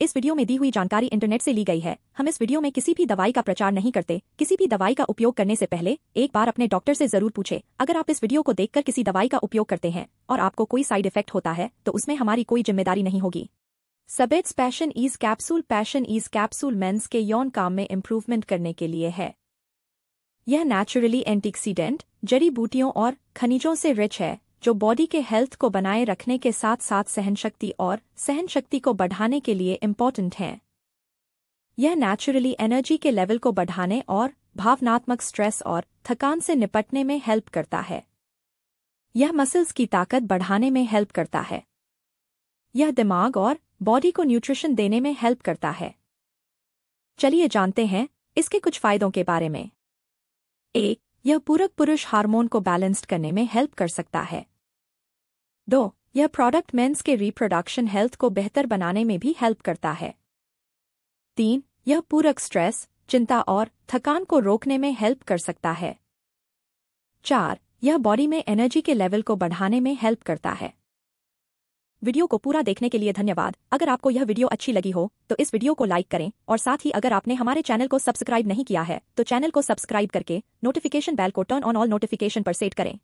इस वीडियो में दी हुई जानकारी इंटरनेट से ली गई है हम इस वीडियो में किसी भी दवाई का प्रचार नहीं करते किसी भी दवाई का उपयोग करने से पहले एक बार अपने डॉक्टर से जरूर पूछे अगर आप इस वीडियो को देखकर किसी दवाई का उपयोग करते हैं और आपको कोई साइड इफेक्ट होता है तो उसमें हमारी कोई जिम्मेदारी नहीं होगी सबेट्स passion is capsule passion is capsule men's के यौन काम में इम्प्रूवमेंट करने के लिए है यह नेचुरली एंटीक्सीडेंट जड़ी बूटियों और खनिजों से रिच है जो बॉडी के हेल्थ को बनाए रखने के साथ साथ सहनशक्ति और सहनशक्ति को बढ़ाने के लिए इम्पॉर्टेंट हैं यह नेचुरली एनर्जी के लेवल को बढ़ाने और भावनात्मक स्ट्रेस और थकान से निपटने में हेल्प करता है यह मसल्स की ताकत बढ़ाने में हेल्प करता है यह दिमाग और बॉडी को न्यूट्रिशन देने में हेल्प करता है चलिए जानते हैं इसके कुछ फायदों के बारे में एक यह पूरक पुरुष हार्मोन को बैलेंस्ड करने में हेल्प कर सकता है दो यह प्रोडक्ट मेंस के रिप्रोडक्शन हेल्थ को बेहतर बनाने में भी हेल्प करता है तीन यह पूरक स्ट्रेस चिंता और थकान को रोकने में हेल्प कर सकता है चार यह बॉडी में एनर्जी के लेवल को बढ़ाने में हेल्प करता है वीडियो को पूरा देखने के लिए धन्यवाद अगर आपको यह वीडियो अच्छी लगी हो तो इस वीडियो को लाइक करें और साथ ही अगर आपने हमारे चैनल को सब्सक्राइब नहीं किया है तो चैनल को सब्सक्राइब करके नोटिफिकेशन बेल को टर्न ऑन ऑल नोटिफिकेशन पर सेट करें